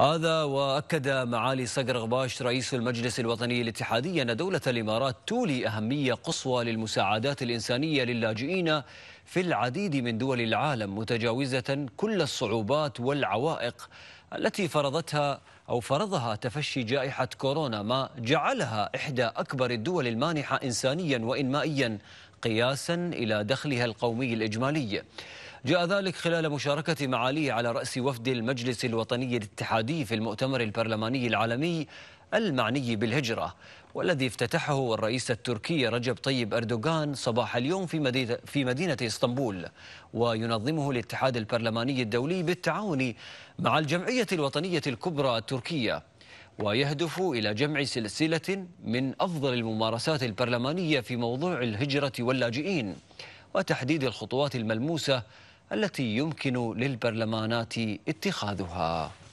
هذا واكد معالي صقر غباش رئيس المجلس الوطني الاتحادي ان دوله الامارات تولي اهميه قصوى للمساعدات الانسانيه للاجئين في العديد من دول العالم متجاوزه كل الصعوبات والعوائق التي فرضتها او فرضها تفشي جائحه كورونا ما جعلها احدى اكبر الدول المانحه انسانيا وانمائيا قياسا الى دخلها القومي الاجمالي جاء ذلك خلال مشاركة معاليه على رأس وفد المجلس الوطني الاتحادي في المؤتمر البرلماني العالمي المعني بالهجرة والذي افتتحه الرئيس التركي رجب طيب أردوغان صباح اليوم في مدينة, في مدينة إسطنبول وينظمه الاتحاد البرلماني الدولي بالتعاون مع الجمعية الوطنية الكبرى التركية ويهدف إلى جمع سلسلة من أفضل الممارسات البرلمانية في موضوع الهجرة واللاجئين وتحديد الخطوات الملموسة التي يمكن للبرلمانات اتخاذها